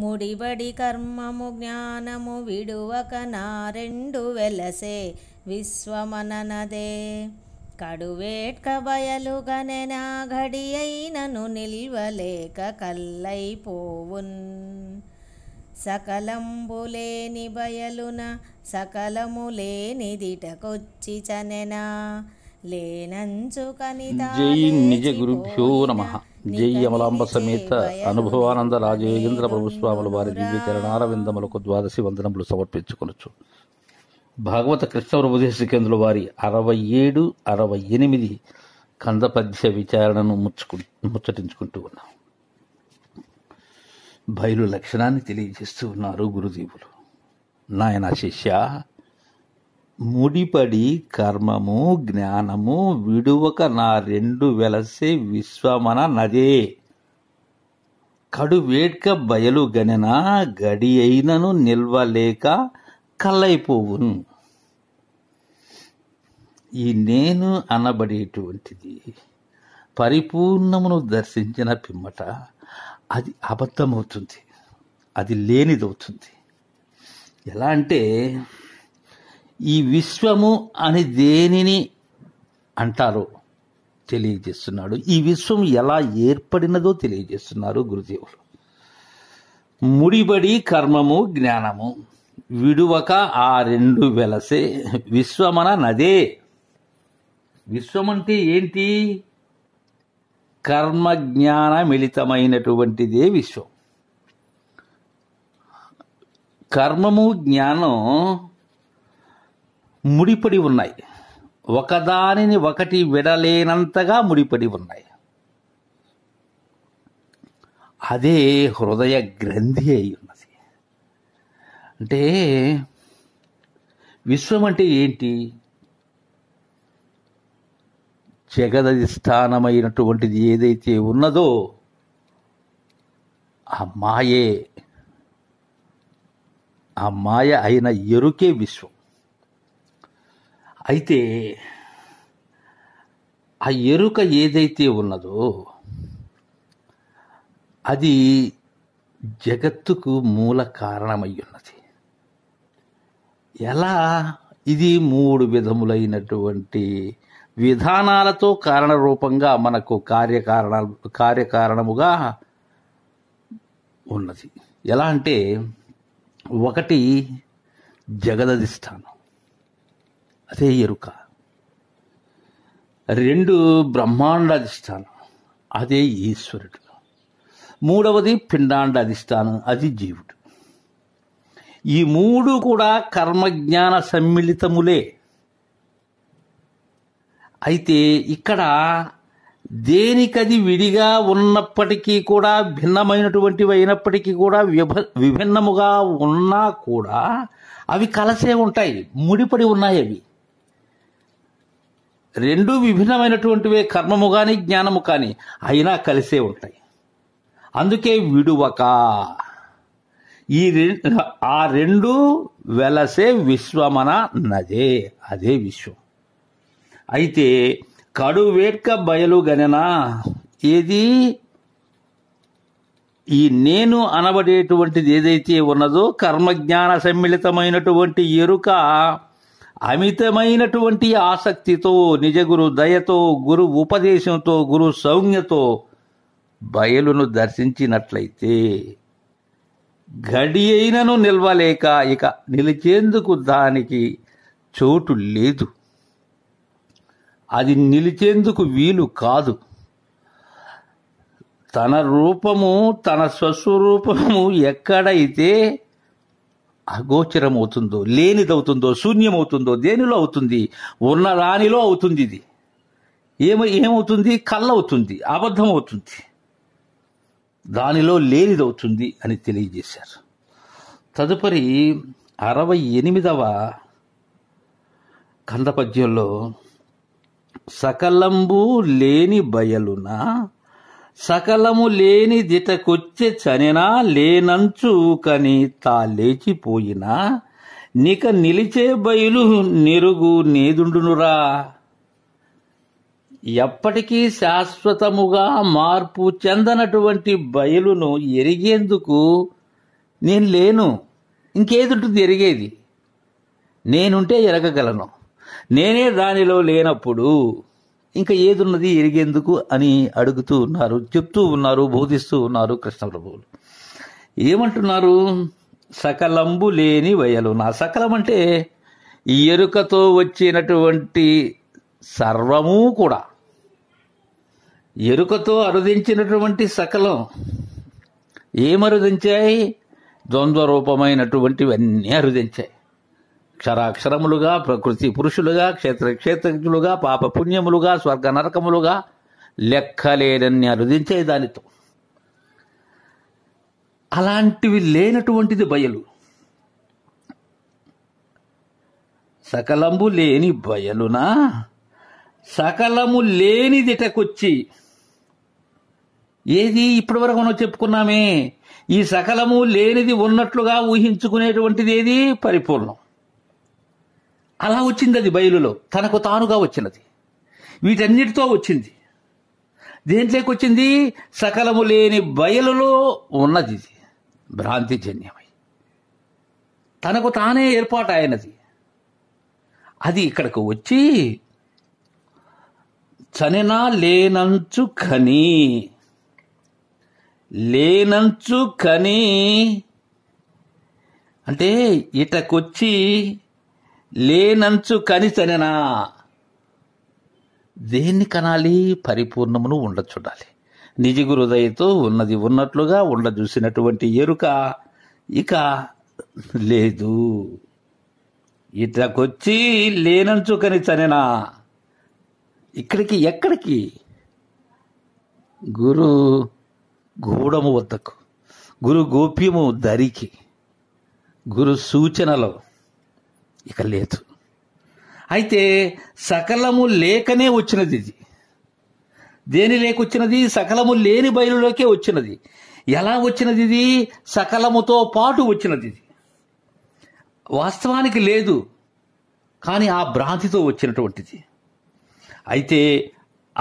ముడిబడి కర్మము జ్ఞానము విడువక రెండు వెలసే విశ్వమననదే కడువేట్క బయలుగనెనా ఘడి అయినను నిల్వలేక కల్లైపోవున్ సకలంబులేని బయలున సకలము లేనిదిటకొచ్చి చనెనా లేనంచు కనిత జై నిజ గురుభ్యో నమః జై అమలాంబ సమేత అనుభవానంద రాజేంద్ర ప్రభుస్వాముల వారి దివ్య చరణారవిందములకు ద్వాదశి వందనములు సమర్పించుకొనొచ్చు భాగవత కృష్ణ ఉపదేశ కేంద్రుల వారి అరవై ఏడు అరవై ఎనిమిది కందపద్య విచారణను ముచ్చుకు ముచ్చటించుకుంటూ ఉన్నాం బయలు లక్షణాన్ని తెలియజేస్తూ ఉన్నారు గురుదేవులు నాయన శిష్య ముడిపడి కర్మము జ్ఞానము విడువక నా రెండు వెలసే విశ్వమన నదే కడు వేడ్క బయలు గణన గడి అయినను నిల్వలేక కల్లైపోవును ఈ నేను అనబడేటువంటిది పరిపూర్ణమును దర్శించిన పిమ్మట అది అబద్ధమవుతుంది అది లేనిదవుతుంది ఎలా అంటే ఈ విశ్వము అని దేనిని అంటారో తెలియజేస్తున్నాడు ఈ విశ్వం ఎలా ఏర్పడినదో తెలియజేస్తున్నారు గురుదేవులు ముడిబడి కర్మము జ్ఞానము విడువక ఆ రెండు వెలసే విశ్వమన నదే విశ్వమంటే ఏంటి కర్మ జ్ఞాన మిళితమైనటువంటిదే విశ్వం కర్మము జ్ఞానం ముడిపడి ఉన్నాయి ఒకదానిని ఒకటి విడలేనంతగా ముడిపడి ఉన్నాయి అదే హృదయ గ్రంథి అయి ఉన్నది అంటే విశ్వం అంటే ఏంటి జగదధిష్టానమైనటువంటిది ఏదైతే ఉన్నదో ఆ మాయే ఆ మాయ అయిన ఎరుకే విశ్వం అయితే ఆ ఎరుక ఏదైతే ఉన్నదో అది జగత్తుకు మూల కారణమై ఉన్నది ఎలా ఇది మూడు విధములైనటువంటి విధానాలతో కారణరూపంగా మనకు కార్యకారణ కార్యకారణముగా ఉన్నది ఎలా అంటే ఒకటి జగదధిష్టానం అదే ఎరుక రెండు బ్రహ్మాండ అధిష్టానం అదే ఈశ్వరుడు మూడవది పిండాండ అధిష్టానం అది జీవుడు ఈ మూడు కూడా కర్మజ్ఞాన సమ్మిళితములే అయితే ఇక్కడ దేనికది విడిగా ఉన్నప్పటికీ కూడా భిన్నమైనటువంటివి అయినప్పటికీ కూడా విభ విభిన్నముగా ఉన్నా కూడా అవి కలసే ఉంటాయి ముడిపడి ఉన్నాయి అవి రెండు విభిన్నమైనటువంటివే కర్మము కాని జ్ఞానము కాని అయినా కలిసే ఉంటాయి అందుకే విడువక ఈ ఆ రెండు వెలసే విశ్వమన నదే అదే విశ్వం అయితే కడువేట్క బయలు గననా ఏది ఈ నేను అనబడేటువంటిది ఏదైతే ఉన్నదో కర్మజ్ఞాన సమ్మిళితమైనటువంటి ఎరుక అమితమైనటువంటి ఆసక్తితో నిజగురు దయతో గురు ఉపదేశంతో గురు సౌజ్ఞతో బయలును దర్శించినట్లయితే గడియైనను నిల్వలేక ఇక నిలిచేందుకు దానికి చోటు లేదు అది నిలిచేందుకు వీలు కాదు తన రూపము తన స్వస్వరూపము ఎక్కడైతే అగోచరం అవుతుందో లేనిదవుతుందో శూన్యమవుతుందో దేనిలో అవుతుంది ఉన్న రాణిలో అవుతుంది ఇది ఏమ ఏమవుతుంది కళ్ళవుతుంది అబద్ధం అవుతుంది దానిలో లేనిదవుతుంది అని తెలియజేశారు తదుపరి అరవై ఎనిమిదవ కందపద్యంలో సకలంబు లేని బయలున సకలము లేని దిటకొచ్చె చనినా లేనంచు కని తా లేచిపోయినా నిక నిలిచే బయలు నిరుగు నేదుండునురా ఎప్పటికీ శాశ్వతముగా మార్పు చెందనటువంటి బయలును ఎరిగేందుకు నేను లేను ఇంకేదుంటుంది ఎరిగేది నేనుంటే ఎరగగలను నేనే దానిలో లేనప్పుడు ఇంకా ఏదున్నది ఎరిగేందుకు అని అడుగుతూ ఉన్నారు చెప్తూ ఉన్నారు బోధిస్తూ ఉన్నారు కృష్ణ ప్రభువులు ఏమంటున్నారు సకలంబు లేని వయలు నా సకలం అంటే ఈ ఎరుకతో వచ్చినటువంటి సర్వము కూడా ఎరుకతో అరుదించినటువంటి సకలం ఏమరుదించాయి ద్వంద్వ రూపమైనటువంటివన్నీ అరుదించాయి క్షరాక్షరములుగా ప్రకృతి పురుషులుగా క్షేత్ర క్షేత్రజ్ఞులుగా పాప పుణ్యములుగా స్వర్గ నరకములుగా లెక్కలేనని అరుదించే దానితో అలాంటివి లేనటువంటిది బయలు సకలంబు లేని బయలునా సకలము లేనిదిటకొచ్చి ఏది ఇప్పటి వరకు మనం చెప్పుకున్నామే ఈ సకలము లేనిది ఉన్నట్లుగా ఊహించుకునేటువంటిది ఏది పరిపూర్ణం అలా వచ్చింది అది బయలులో తనకు తానుగా వచ్చినది వీటన్నిటితో వచ్చింది దేంట్లోకి వచ్చింది సకలము లేని బయలులో ఉన్నది ఇది భ్రాంతిజన్యమై తనకు తానే ఏర్పాటు అయినది అది ఇక్కడకు వచ్చి చనినా లేనంచు కని లేనంచు కని అంటే ఇటకొచ్చి లేనంచు కనితనెనా దేన్ని కనాలి పరిపూర్ణమును ఉండ చూడాలి హృదయతో ఉన్నది ఉన్నట్లుగా ఉండ చూసినటువంటి ఎరుక ఇక లేదు ఇట్లకొచ్చి లేనంచుకని చనినా ఇక్కడికి ఎక్కడికి గురు గూడము వద్దకు గురు గోప్యము దరికి గురు సూచనలో ఇక లేదు అయితే సకలము లేకనే వచ్చినది ఇది దేని లేకొచ్చినది సకలము లేని బయలులోకే వచ్చినది ఎలా వచ్చినది ఇది సకలముతో పాటు వచ్చినది ఇది వాస్తవానికి లేదు కానీ ఆ భ్రాంతితో వచ్చినటువంటిది అయితే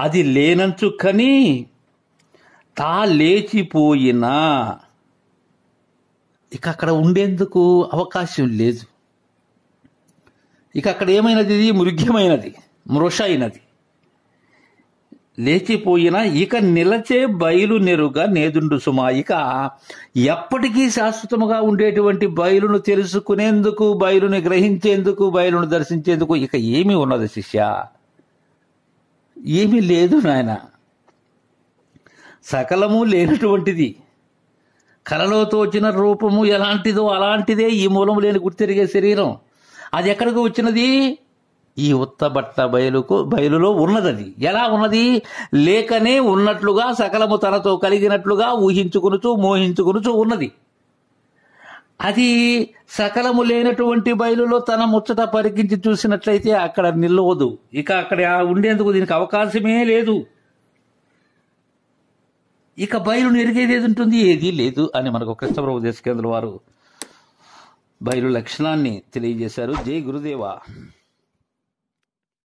అది లేనంచు కని తా లేచిపోయినా ఇక అక్కడ ఉండేందుకు అవకాశం లేదు ఇక అక్కడ ఏమైనది ఇది మృగ్యమైనది మృష అయినది లేచిపోయినా ఇక నిలచే బయలు నెరుగా నేదుండు సుమా ఇక ఎప్పటికీ శాశ్వతముగా ఉండేటువంటి బయలును తెలుసుకునేందుకు బయలుని గ్రహించేందుకు బయలును దర్శించేందుకు ఇక ఏమీ ఉన్నది శిష్య ఏమీ లేదు నాయన సకలము లేనటువంటిది కలలో తోచిన రూపము ఎలాంటిదో అలాంటిదే ఈ మూలం లేని గుర్తిరిగే శరీరం అది ఎక్కడికి వచ్చినది ఈ ఉత్తబట్ట బయలుకు బయలులో ఉన్నదది ఎలా ఉన్నది లేకనే ఉన్నట్లుగా సకలము తనతో కలిగినట్లుగా ఊహించుకునుచు మోహించుకునుచు ఉన్నది అది సకలము లేనటువంటి బయలులో తన ముచ్చట పరికించి చూసినట్లయితే అక్కడ నిల్లవదు ఇక అక్కడ ఉండేందుకు దీనికి అవకాశమే లేదు ఇక బయలు నెరిగేది ఏది ఉంటుంది ఏది లేదు అని మనకు కృష్ణప్రభు దేశకేంద్ర వారు బయలు లక్షణాన్ని తెలియజేశారు జై గురుదేవ